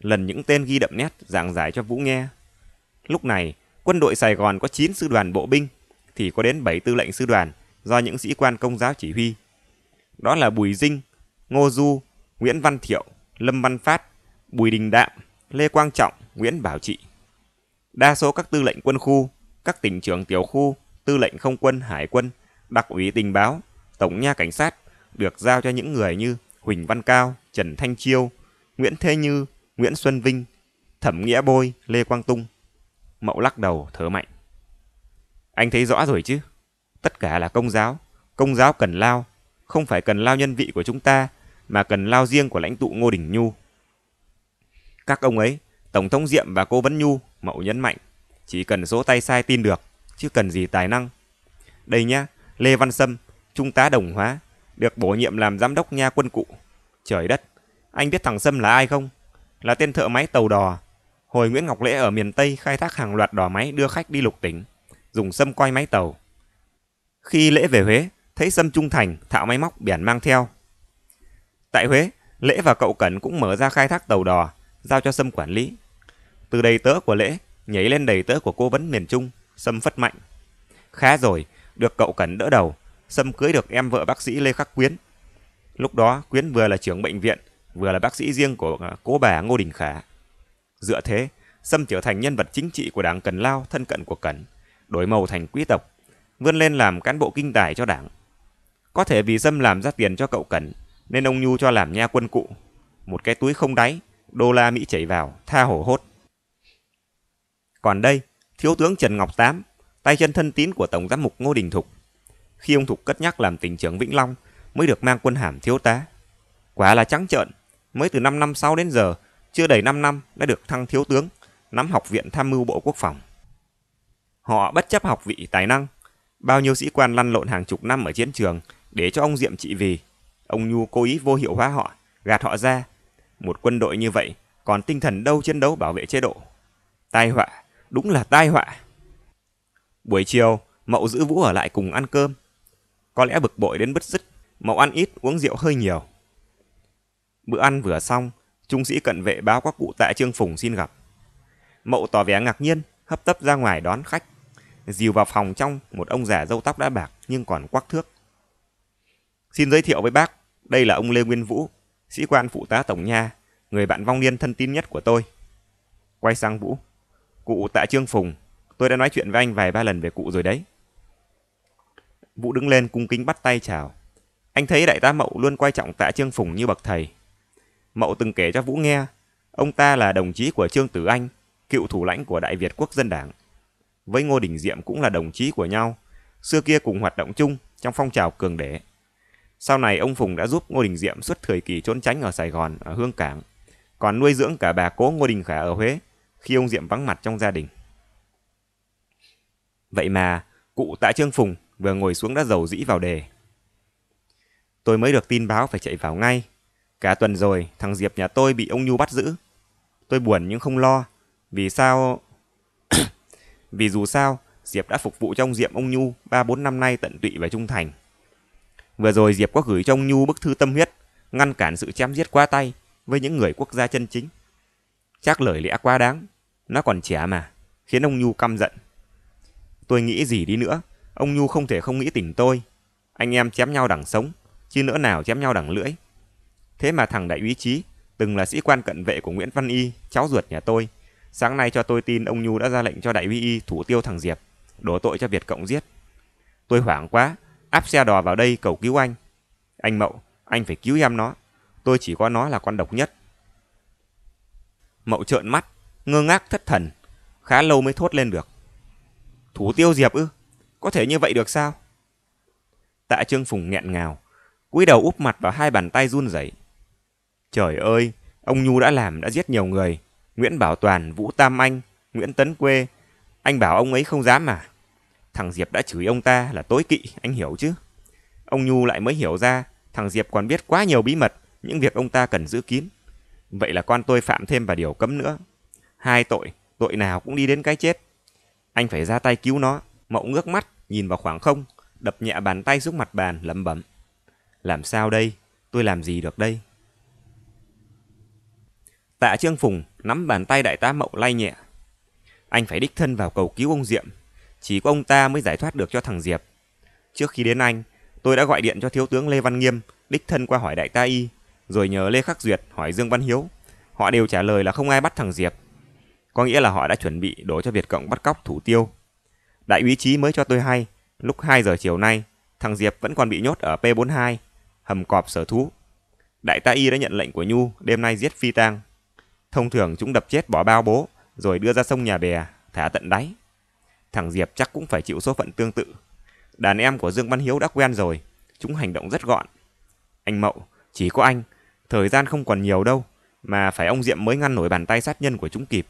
Lần những tên ghi đậm nét giảng giải cho Vũ nghe. Lúc này, quân đội Sài Gòn có 9 sư đoàn bộ binh, thì có đến 7 tư lệnh sư đoàn do những sĩ quan công giáo chỉ huy. Đó là Bùi Dinh, Ngô Du, Nguyễn Văn Thiệu, Lâm Văn Phát, Bùi Đình Đạm, Lê Quang Trọng, Nguyễn Bảo Trị. Đa số các tư lệnh quân khu, các tỉnh trưởng tiểu khu, tư lệnh không quân, hải quân, đặc ủy tình báo, tổng nha cảnh sát được giao cho những người như Huỳnh Văn Cao, Trần Thanh Chiêu, Nguyễn Thế Như, Nguyễn Xuân Vinh, Thẩm Nghĩa Bôi, Lê Quang Tung. Mậu lắc đầu thở mạnh. Anh thấy rõ rồi chứ? Tất cả là công giáo, công giáo cần lao, không phải cần lao nhân vị của chúng ta mà cần lao riêng của lãnh tụ Ngô Đình Nhu. Các ông ấy, Tổng thống Diệm và cô Vấn Nhu, Mậu nhấn mạnh, chỉ cần số tay sai tin được, chứ cần gì tài năng. Đây nhá, Lê Văn Sâm, Trung tá Đồng Hóa, được bổ nhiệm làm giám đốc nha quân cụ. Trời đất, anh biết thằng Sâm là ai không? Là tên thợ máy tàu đò. Hồi Nguyễn Ngọc Lễ ở miền Tây khai thác hàng loạt đò máy đưa khách đi lục tỉnh, dùng Sâm coi máy tàu. Khi Lễ về Huế, thấy Sâm trung thành, thạo máy móc biển mang theo. Tại Huế, Lễ và cậu Cẩn cũng mở ra khai thác tàu đò, giao cho Sâm quản lý. Từ đầy tớ của lễ, nhảy lên đầy tớ của cố vấn miền Trung, Sâm phất mạnh. Khá rồi, được cậu Cẩn đỡ đầu, Sâm cưới được em vợ bác sĩ Lê Khắc Quyến. Lúc đó Quyến vừa là trưởng bệnh viện, vừa là bác sĩ riêng của à, cố bà Ngô Đình Khả. Dựa thế, Sâm trở thành nhân vật chính trị của đảng Cần Lao thân cận của Cẩn, đổi màu thành quý tộc, vươn lên làm cán bộ kinh tài cho đảng. Có thể vì Sâm làm ra tiền cho cậu Cẩn, nên ông Nhu cho làm nha quân cụ, một cái túi không đáy đô la Mỹ chảy vào, tha hổ hốt. Còn đây, thiếu tướng Trần Ngọc Tám, tay chân thân tín của Tổng giám mục Ngô Đình Thục. Khi ông Thục cất nhắc làm tỉnh trưởng Vĩnh Long mới được mang quân hàm thiếu tá. Quả là trắng trợn, mới từ 5 năm sau đến giờ, chưa đầy 5 năm đã được thăng thiếu tướng, nắm học viện tham mưu Bộ Quốc phòng. Họ bất chấp học vị tài năng, bao nhiêu sĩ quan lăn lộn hàng chục năm ở chiến trường để cho ông Diệm trị vì. Ông Nhu cố ý vô hiệu hóa họ, gạt họ ra, một quân đội như vậy còn tinh thần đâu chiến đấu bảo vệ chế độ. Tai họa, đúng là tai họa. Buổi chiều, Mậu giữ Vũ ở lại cùng ăn cơm. Có lẽ bực bội đến bứt rứt, Mậu ăn ít uống rượu hơi nhiều. Bữa ăn vừa xong, trung sĩ cận vệ báo các cụ tại Trương Phùng xin gặp. Mậu tỏ vẻ ngạc nhiên, hấp tấp ra ngoài đón khách. Dìu vào phòng trong, một ông già râu tóc đã bạc nhưng còn quắc thước. Xin giới thiệu với bác, đây là ông Lê Nguyên Vũ, sĩ quan phụ tá tổng nha, người bạn vong niên thân tin nhất của tôi. Quay sang Vũ. Cụ tạ Trương Phùng, tôi đã nói chuyện với anh vài ba lần về cụ rồi đấy. Vũ đứng lên cung kính bắt tay chào. Anh thấy đại tá Mậu luôn coi trọng tạ Trương Phùng như bậc thầy. Mậu từng kể cho Vũ nghe, ông ta là đồng chí của Trương Tử Anh, cựu thủ lãnh của Đại Việt Quốc dân đảng. Với Ngô Đình Diệm cũng là đồng chí của nhau, xưa kia cùng hoạt động chung trong phong trào cường đế. Sau này ông Phùng đã giúp Ngô Đình Diệm suốt thời kỳ trốn tránh ở Sài Gòn, ở Hương Cảng, còn nuôi dưỡng cả bà cố Ngô Đình Khả ở Huế khi ông Diệm vắng mặt trong gia đình. Vậy mà, cụ tạ Trương Phùng vừa ngồi xuống đã giàu dĩ vào đề. Tôi mới được tin báo phải chạy vào ngay. Cả tuần rồi, thằng Diệp nhà tôi bị ông Nhu bắt giữ. Tôi buồn nhưng không lo. Vì sao... vì dù sao, Diệp đã phục vụ trong Diệm ông Nhu 3-4 năm nay tận tụy và trung thành. Vừa rồi Diệp có gửi cho ông Nhu bức thư tâm huyết, ngăn cản sự chém giết qua tay với những người quốc gia chân chính. Chắc lời lẽ quá đáng, nó còn trẻ mà, khiến ông Nhu căm giận. Tôi nghĩ gì đi nữa, ông Nhu không thể không nghĩ tỉnh tôi. Anh em chém nhau đẳng sống, chứ nữa nào chém nhau đẳng lưỡi. Thế mà thằng đại úy trí, từng là sĩ quan cận vệ của Nguyễn Văn Y, cháu ruột nhà tôi, sáng nay cho tôi tin ông Nhu đã ra lệnh cho đại úy Y thủ tiêu thằng Diệp, đổ tội cho Việt Cộng giết. Tôi hoảng quá, áp xe đò vào đây cầu cứu anh. Anh Mậu, anh phải cứu em nó. Tôi chỉ có nó là con độc nhất. Mậu trợn mắt, ngơ ngác thất thần, khá lâu mới thốt lên được. Thủ tiêu Diệp ư? Có thể như vậy được sao? Tạ Trương Phùng nghẹn ngào, cúi đầu úp mặt vào hai bàn tay run rẩy. Trời ơi, ông Nhu đã làm đã giết nhiều người, Nguyễn Bảo Toàn, Vũ Tam Anh, Nguyễn Tấn Quê, anh bảo ông ấy không dám mà. Thằng Diệp đã chửi ông ta là tối kỵ, anh hiểu chứ? Ông Nhu lại mới hiểu ra, thằng Diệp còn biết quá nhiều bí mật, những việc ông ta cần giữ kín. Vậy là con tôi phạm thêm vào điều cấm nữa. Hai tội, tội nào cũng đi đến cái chết. Anh phải ra tay cứu nó. Mậu ngước mắt, nhìn vào khoảng không, đập nhẹ bàn tay xuống mặt bàn, lẩm bẩm. Làm sao đây? Tôi làm gì được đây? Tạ Trương Phùng nắm bàn tay đại tá Mậu lay nhẹ. Anh phải đích thân vào cầu cứu ông Diệm, chỉ có ông ta mới giải thoát được cho thằng Diệp. Trước khi đến Anh, tôi đã gọi điện cho thiếu tướng Lê Văn Nghiêm, đích thân qua hỏi đại ta y, rồi nhờ Lê Khắc Duyệt hỏi Dương Văn Hiếu. Họ đều trả lời là không ai bắt thằng Diệp. Có nghĩa là họ đã chuẩn bị đổ cho Việt Cộng bắt cóc thủ tiêu. Đại úy Chí mới cho tôi hay, lúc 2 giờ chiều nay, thằng Diệp vẫn còn bị nhốt ở P42, hầm cọp sở thú. Đại tá y đã nhận lệnh của Nhu đêm nay giết phi tang. Thông thường chúng đập chết bỏ bao bố rồi đưa ra sông nhà bè, thả tận đáy thằng Diệp chắc cũng phải chịu số phận tương tự. Đàn em của Dương Văn Hiếu đã quen rồi, chúng hành động rất gọn. Anh Mậu, chỉ có anh, thời gian không còn nhiều đâu, mà phải ông Diệm mới ngăn nổi bàn tay sát nhân của chúng kịp.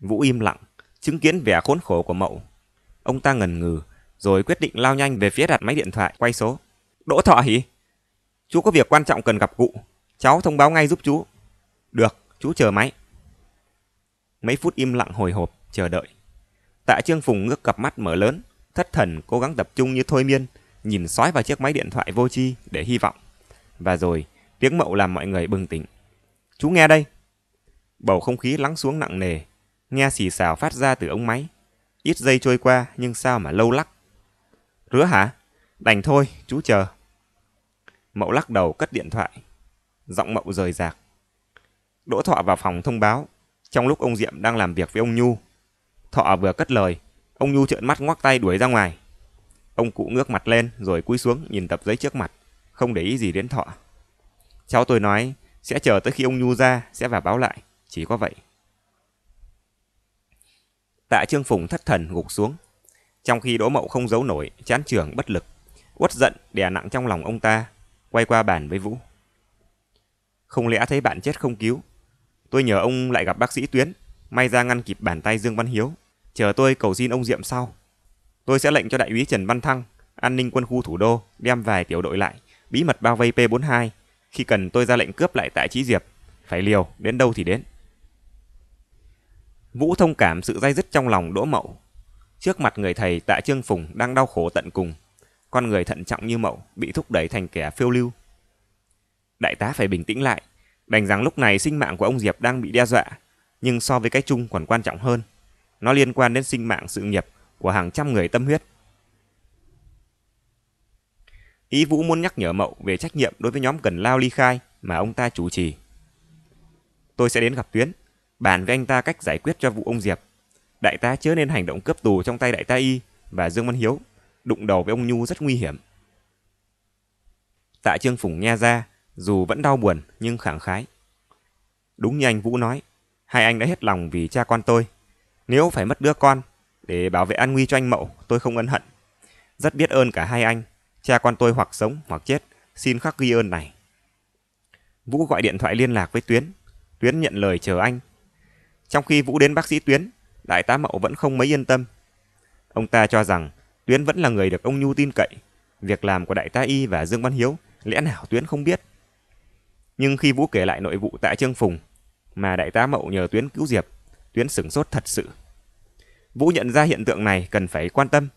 Vũ im lặng, chứng kiến vẻ khốn khổ của Mậu. Ông ta ngần ngừ, rồi quyết định lao nhanh về phía đặt máy điện thoại quay số. Đỗ Thọ hỉ? Chú có việc quan trọng cần gặp cụ, cháu thông báo ngay giúp chú. Được, chú chờ máy mấy phút im lặng hồi hộp, chờ đợi. Tạ Trương Phùng ngước cặp mắt mở lớn, thất thần cố gắng tập trung như thôi miên, nhìn sói vào chiếc máy điện thoại vô tri để hy vọng. Và rồi, tiếng mậu làm mọi người bừng tỉnh. Chú nghe đây. Bầu không khí lắng xuống nặng nề, nghe xì xào phát ra từ ống máy. Ít giây trôi qua nhưng sao mà lâu lắc. Rứa hả? Đành thôi, chú chờ. Mậu lắc đầu cất điện thoại. Giọng mậu rời rạc. Đỗ Thọ vào phòng thông báo trong lúc ông Diệm đang làm việc với ông Nhu. Thọ vừa cất lời, ông Nhu trợn mắt ngoắc tay đuổi ra ngoài. Ông cụ ngước mặt lên rồi cúi xuống nhìn tập giấy trước mặt, không để ý gì đến Thọ. Cháu tôi nói sẽ chờ tới khi ông Nhu ra sẽ vào báo lại, chỉ có vậy. Tạ Trương Phùng thất thần gục xuống. Trong khi Đỗ Mậu không giấu nổi, chán trường bất lực, uất giận đè nặng trong lòng ông ta, quay qua bàn với Vũ. Không lẽ thấy bạn chết không cứu, Tôi nhờ ông lại gặp bác sĩ Tuyến, may ra ngăn kịp bàn tay Dương Văn Hiếu. Chờ tôi cầu xin ông Diệm sau. Tôi sẽ lệnh cho đại úy Trần Văn Thăng, an ninh quân khu thủ đô, đem vài tiểu đội lại, bí mật bao vây P42. Khi cần tôi ra lệnh cướp lại tại Trí Diệp, phải liều, đến đâu thì đến. Vũ thông cảm sự dai dứt trong lòng Đỗ Mậu. Trước mặt người thầy Tạ Trương Phùng đang đau khổ tận cùng. Con người thận trọng như Mậu bị thúc đẩy thành kẻ phiêu lưu. Đại tá phải bình tĩnh lại, Đành rằng lúc này sinh mạng của ông Diệp đang bị đe dọa, nhưng so với cái chung còn quan trọng hơn. Nó liên quan đến sinh mạng sự nghiệp của hàng trăm người tâm huyết. Ý Vũ muốn nhắc nhở Mậu về trách nhiệm đối với nhóm cần lao ly khai mà ông ta chủ trì. Tôi sẽ đến gặp Tuyến, bàn với anh ta cách giải quyết cho vụ ông Diệp. Đại tá chớ nên hành động cướp tù trong tay đại tá Y và Dương Văn Hiếu, đụng đầu với ông Nhu rất nguy hiểm. Tạ Trương Phùng nghe ra, dù vẫn đau buồn nhưng khẳng khái. Đúng như anh Vũ nói, hai anh đã hết lòng vì cha con tôi. Nếu phải mất đứa con, để bảo vệ an nguy cho anh Mậu, tôi không ân hận. Rất biết ơn cả hai anh, cha con tôi hoặc sống hoặc chết, xin khắc ghi ơn này. Vũ gọi điện thoại liên lạc với Tuyến, Tuyến nhận lời chờ anh. Trong khi Vũ đến bác sĩ Tuyến, đại tá Mậu vẫn không mấy yên tâm. Ông ta cho rằng Tuyến vẫn là người được ông Nhu tin cậy, việc làm của đại tá Y và Dương Văn Hiếu lẽ nào Tuyến không biết. Nhưng khi Vũ kể lại nội vụ tại Trương Phùng mà đại tá Mậu nhờ Tuyến cứu Diệp, Tuyến sửng sốt thật sự. Vũ nhận ra hiện tượng này cần phải quan tâm.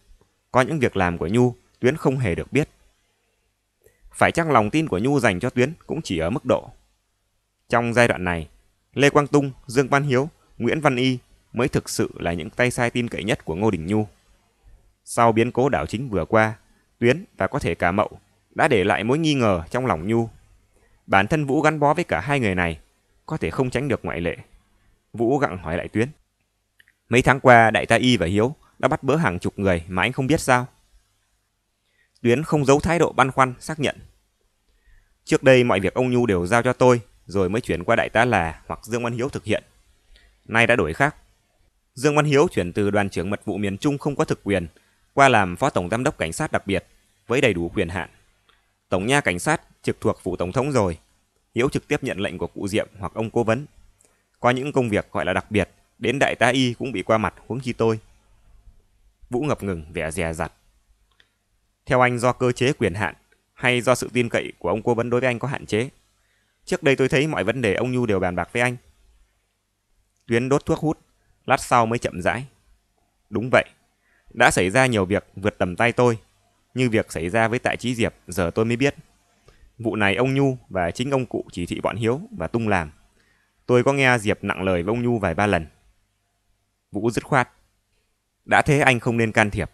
Có những việc làm của Nhu, Tuyến không hề được biết. Phải chăng lòng tin của Nhu dành cho Tuyến cũng chỉ ở mức độ. Trong giai đoạn này, Lê Quang Tung, Dương Văn Hiếu, Nguyễn Văn Y mới thực sự là những tay sai tin cậy nhất của Ngô Đình Nhu. Sau biến cố đảo chính vừa qua, Tuyến và có thể cả Mậu đã để lại mối nghi ngờ trong lòng Nhu Bản thân Vũ gắn bó với cả hai người này, có thể không tránh được ngoại lệ. Vũ gặng hỏi lại Tuyến. Mấy tháng qua, Đại Ta Y và Hiếu đã bắt bớ hàng chục người mà anh không biết sao. Tuyến không giấu thái độ băn khoăn, xác nhận. Trước đây mọi việc ông Nhu đều giao cho tôi, rồi mới chuyển qua Đại tá Là hoặc Dương Văn Hiếu thực hiện. Nay đã đổi khác. Dương Văn Hiếu chuyển từ đoàn trưởng mật vụ miền Trung không có thực quyền qua làm phó tổng giám đốc cảnh sát đặc biệt với đầy đủ quyền hạn. Tổng nha cảnh sát trực thuộc phủ tổng thống rồi. Hiếu trực tiếp nhận lệnh của cụ Diệm hoặc ông cố vấn. Qua những công việc gọi là đặc biệt, đến đại tá y cũng bị qua mặt huống chi tôi. Vũ ngập ngừng vẻ dè dặt. Theo anh do cơ chế quyền hạn hay do sự tin cậy của ông cố vấn đối với anh có hạn chế? Trước đây tôi thấy mọi vấn đề ông Nhu đều bàn bạc với anh. Tuyến đốt thuốc hút, lát sau mới chậm rãi. Đúng vậy, đã xảy ra nhiều việc vượt tầm tay tôi, như việc xảy ra với tại trí Diệp giờ tôi mới biết. Vụ này ông Nhu và chính ông cụ chỉ thị bọn Hiếu và Tung làm. Tôi có nghe Diệp nặng lời với ông Nhu vài ba lần. Vũ dứt khoát. Đã thế anh không nên can thiệp.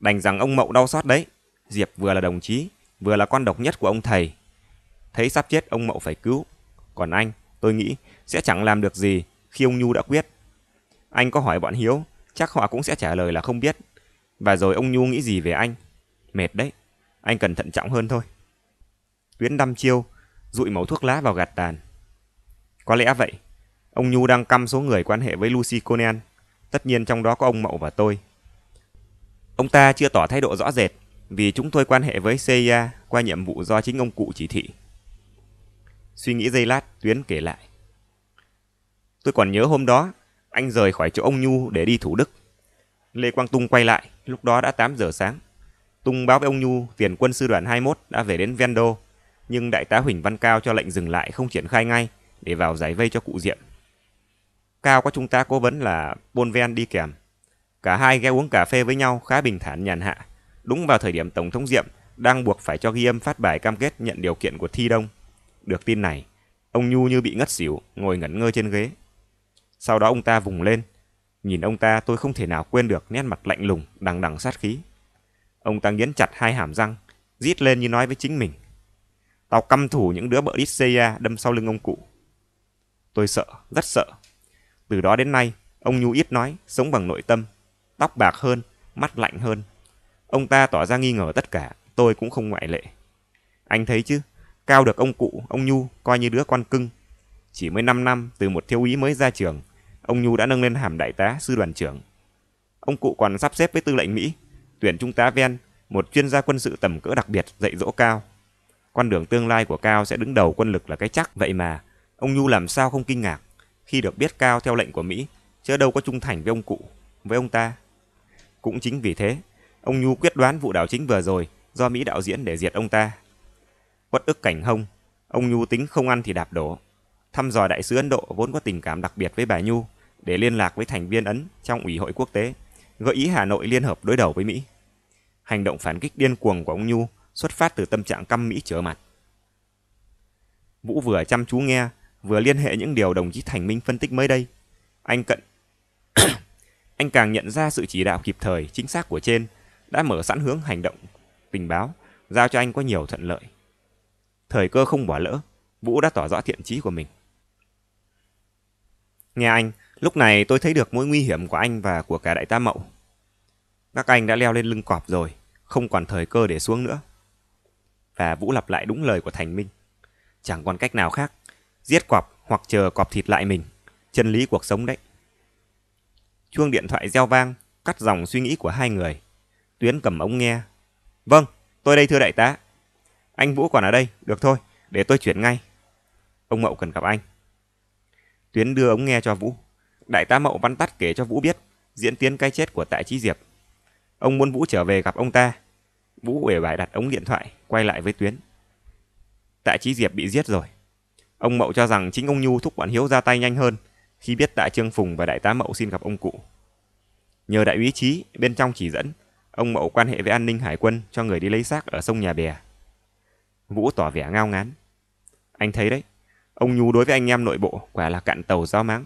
Đành rằng ông Mậu đau xót đấy. Diệp vừa là đồng chí, vừa là con độc nhất của ông thầy. Thấy sắp chết ông Mậu phải cứu. Còn anh, tôi nghĩ sẽ chẳng làm được gì khi ông Nhu đã quyết. Anh có hỏi bọn Hiếu, chắc họ cũng sẽ trả lời là không biết. Và rồi ông Nhu nghĩ gì về anh? Mệt đấy, anh cần thận trọng hơn thôi. Tuyến đăm chiêu, rụi mẩu thuốc lá vào gạt tàn. Có lẽ vậy, ông Nhu đang căm số người quan hệ với Lucy Conan, tất nhiên trong đó có ông Mậu và tôi. Ông ta chưa tỏ thái độ rõ rệt vì chúng tôi quan hệ với CIA qua nhiệm vụ do chính ông cụ chỉ thị. Suy nghĩ giây lát, Tuyến kể lại. Tôi còn nhớ hôm đó, anh rời khỏi chỗ ông Nhu để đi Thủ Đức. Lê Quang Tung quay lại, lúc đó đã 8 giờ sáng. Tung báo với ông Nhu tiền quân sư đoàn 21 đã về đến Vendo nhưng đại tá Huỳnh Văn Cao cho lệnh dừng lại không triển khai ngay để vào giải vây cho cụ Diệm. Cao có chúng ta cố vấn là Bonven đi kèm. Cả hai ghé uống cà phê với nhau khá bình thản nhàn hạ, đúng vào thời điểm Tổng thống Diệm đang buộc phải cho ghi âm phát bài cam kết nhận điều kiện của Thi Đông. Được tin này, ông Nhu như bị ngất xỉu, ngồi ngẩn ngơ trên ghế. Sau đó ông ta vùng lên, nhìn ông ta tôi không thể nào quên được nét mặt lạnh lùng, đằng đằng sát khí. Ông ta nghiến chặt hai hàm răng, rít lên như nói với chính mình. Tao căm thủ những đứa bợ Disseya đâm sau lưng ông cụ. Tôi sợ, rất sợ. Từ đó đến nay, ông Nhu ít nói, sống bằng nội tâm. Tóc bạc hơn, mắt lạnh hơn. Ông ta tỏ ra nghi ngờ tất cả, tôi cũng không ngoại lệ. Anh thấy chứ, cao được ông cụ, ông Nhu coi như đứa con cưng. Chỉ mới 5 năm từ một thiếu úy mới ra trường, ông Nhu đã nâng lên hàm đại tá sư đoàn trưởng. Ông cụ còn sắp xếp với tư lệnh Mỹ, tuyển trung tá Ven, một chuyên gia quân sự tầm cỡ đặc biệt dạy dỗ cao. Con đường tương lai của Cao sẽ đứng đầu quân lực là cái chắc. Vậy mà, ông Nhu làm sao không kinh ngạc khi được biết Cao theo lệnh của Mỹ, chứ đâu có trung thành với ông cụ, với ông ta. Cũng chính vì thế, ông Nhu quyết đoán vụ đảo chính vừa rồi do Mỹ đạo diễn để diệt ông ta. Quất ức cảnh hông, ông Nhu tính không ăn thì đạp đổ. Thăm dò đại sứ Ấn Độ vốn có tình cảm đặc biệt với bà Nhu để liên lạc với thành viên Ấn trong Ủy hội quốc tế, gợi ý Hà Nội liên hợp đối đầu với Mỹ. Hành động phản kích điên cuồng của ông Nhu xuất phát từ tâm trạng căm mỹ trở mặt. Vũ vừa chăm chú nghe, vừa liên hệ những điều đồng chí Thành Minh phân tích mới đây. Anh cận anh càng nhận ra sự chỉ đạo kịp thời, chính xác của trên đã mở sẵn hướng hành động tình báo, giao cho anh có nhiều thuận lợi. Thời cơ không bỏ lỡ, Vũ đã tỏ rõ thiện chí của mình. Nghe anh, lúc này tôi thấy được mối nguy hiểm của anh và của cả đại tá mậu. Các anh đã leo lên lưng cọp rồi, không còn thời cơ để xuống nữa và Vũ lặp lại đúng lời của Thành Minh. Chẳng còn cách nào khác, giết cọp hoặc chờ cọp thịt lại mình, chân lý cuộc sống đấy. Chuông điện thoại reo vang, cắt dòng suy nghĩ của hai người. Tuyến cầm ống nghe. Vâng, tôi đây thưa đại tá. Anh Vũ còn ở đây, được thôi, để tôi chuyển ngay. Ông Mậu cần gặp anh. Tuyến đưa ống nghe cho Vũ. Đại tá Mậu văn tắt kể cho Vũ biết diễn tiến cái chết của tại trí Diệp. Ông muốn Vũ trở về gặp ông ta, Vũ uể oải đặt ống điện thoại, quay lại với Tuyến. Tạ Chí Diệp bị giết rồi. Ông Mậu cho rằng chính ông Nhu thúc bọn Hiếu ra tay nhanh hơn khi biết Tạ Trương Phùng và Đại tá Mậu xin gặp ông cụ. Nhờ đại úy Chí bên trong chỉ dẫn, ông Mậu quan hệ với an ninh hải quân cho người đi lấy xác ở sông Nhà Bè. Vũ tỏ vẻ ngao ngán. Anh thấy đấy, ông Nhu đối với anh em nội bộ quả là cạn tàu giao máng.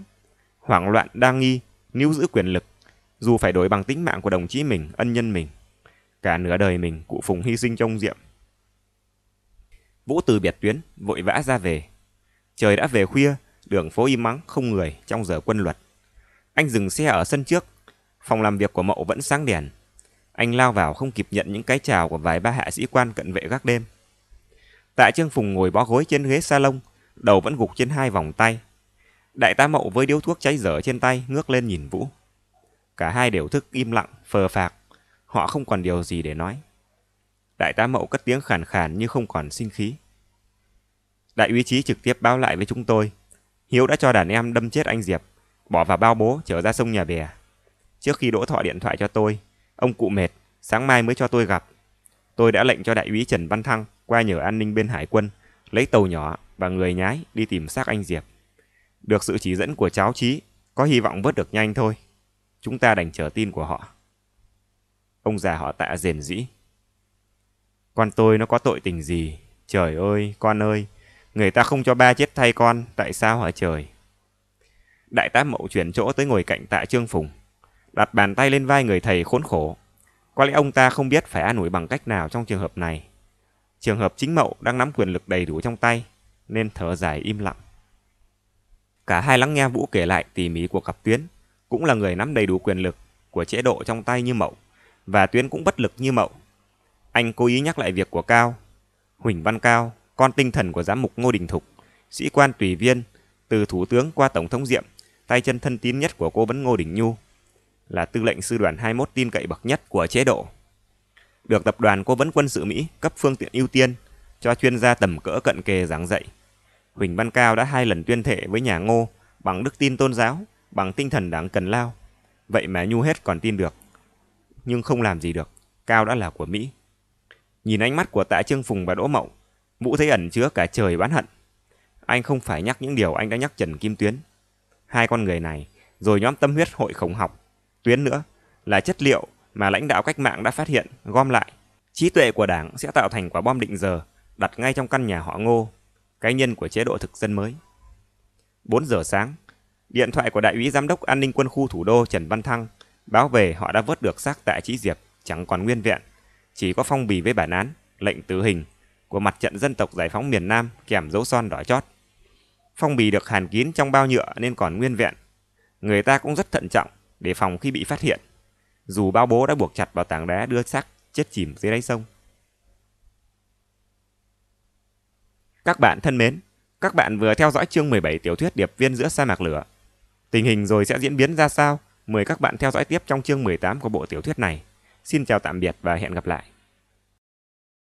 Hoảng loạn đa nghi, níu giữ quyền lực, dù phải đổi bằng tính mạng của đồng chí mình, ân nhân mình. Cả nửa đời mình cụ Phùng hy sinh trong diệm. Vũ từ biệt tuyến, vội vã ra về. Trời đã về khuya, đường phố im mắng, không người trong giờ quân luật. Anh dừng xe ở sân trước, phòng làm việc của mậu vẫn sáng đèn. Anh lao vào không kịp nhận những cái chào của vài ba hạ sĩ quan cận vệ gác đêm. Tạ Trương Phùng ngồi bó gối trên ghế salon, đầu vẫn gục trên hai vòng tay. Đại tá Mậu với điếu thuốc cháy dở trên tay ngước lên nhìn Vũ. Cả hai đều thức im lặng, phờ phạc. Họ không còn điều gì để nói. Đại tá Mậu cất tiếng khàn khàn như không còn sinh khí. Đại úy trí trực tiếp báo lại với chúng tôi. Hiếu đã cho đàn em đâm chết anh Diệp, bỏ vào bao bố trở ra sông nhà bè. Trước khi đỗ thọ điện thoại cho tôi, ông cụ mệt, sáng mai mới cho tôi gặp. Tôi đã lệnh cho đại úy Trần Văn Thăng qua nhờ an ninh bên hải quân, lấy tàu nhỏ và người nhái đi tìm xác anh Diệp. Được sự chỉ dẫn của cháu Trí, có hy vọng vớt được nhanh thôi. Chúng ta đành chờ tin của họ. Ông già họ tạ rền dĩ. Con tôi nó có tội tình gì? Trời ơi, con ơi, người ta không cho ba chết thay con, tại sao hả trời? Đại tá mậu chuyển chỗ tới ngồi cạnh tạ Trương Phùng. Đặt bàn tay lên vai người thầy khốn khổ. Có lẽ ông ta không biết phải an ủi bằng cách nào trong trường hợp này. Trường hợp chính mậu đang nắm quyền lực đầy đủ trong tay, nên thở dài im lặng. Cả hai lắng nghe Vũ kể lại tỉ mỉ cuộc gặp Tuyến, cũng là người nắm đầy đủ quyền lực của chế độ trong tay như Mậu và Tuyến cũng bất lực như mậu. Anh cố ý nhắc lại việc của Cao. Huỳnh Văn Cao, con tinh thần của giám mục Ngô Đình Thục, sĩ quan tùy viên, từ Thủ tướng qua Tổng thống Diệm, tay chân thân tín nhất của cố vấn Ngô Đình Nhu, là tư lệnh sư đoàn 21 tin cậy bậc nhất của chế độ. Được tập đoàn cố vấn quân sự Mỹ cấp phương tiện ưu tiên cho chuyên gia tầm cỡ cận kề giảng dạy. Huỳnh Văn Cao đã hai lần tuyên thệ với nhà Ngô bằng đức tin tôn giáo, bằng tinh thần đáng cần lao. Vậy mà Nhu hết còn tin được nhưng không làm gì được, cao đã là của Mỹ. Nhìn ánh mắt của Tạ Trương Phùng và Đỗ Mậu, Vũ thấy ẩn chứa cả trời bán hận. Anh không phải nhắc những điều anh đã nhắc Trần Kim Tuyến. Hai con người này, rồi nhóm tâm huyết hội khổng học, Tuyến nữa, là chất liệu mà lãnh đạo cách mạng đã phát hiện, gom lại. Trí tuệ của đảng sẽ tạo thành quả bom định giờ, đặt ngay trong căn nhà họ ngô, cái nhân của chế độ thực dân mới. 4 giờ sáng, điện thoại của đại úy giám đốc an ninh quân khu thủ đô Trần Văn Thăng Báo về họ đã vớt được xác tại Chí Diệp, chẳng còn nguyên vẹn, chỉ có phong bì với bản án, lệnh tử hình của mặt trận dân tộc giải phóng miền Nam kèm dấu son đỏ chót. Phong bì được hàn kín trong bao nhựa nên còn nguyên vẹn. Người ta cũng rất thận trọng để phòng khi bị phát hiện. Dù bao bố đã buộc chặt vào tảng đá đưa xác chết chìm dưới đáy sông. Các bạn thân mến, các bạn vừa theo dõi chương 17 tiểu thuyết Điệp viên giữa sa mạc lửa. Tình hình rồi sẽ diễn biến ra sao? Mời các bạn theo dõi tiếp trong chương 18 của bộ tiểu thuyết này. Xin chào tạm biệt và hẹn gặp lại.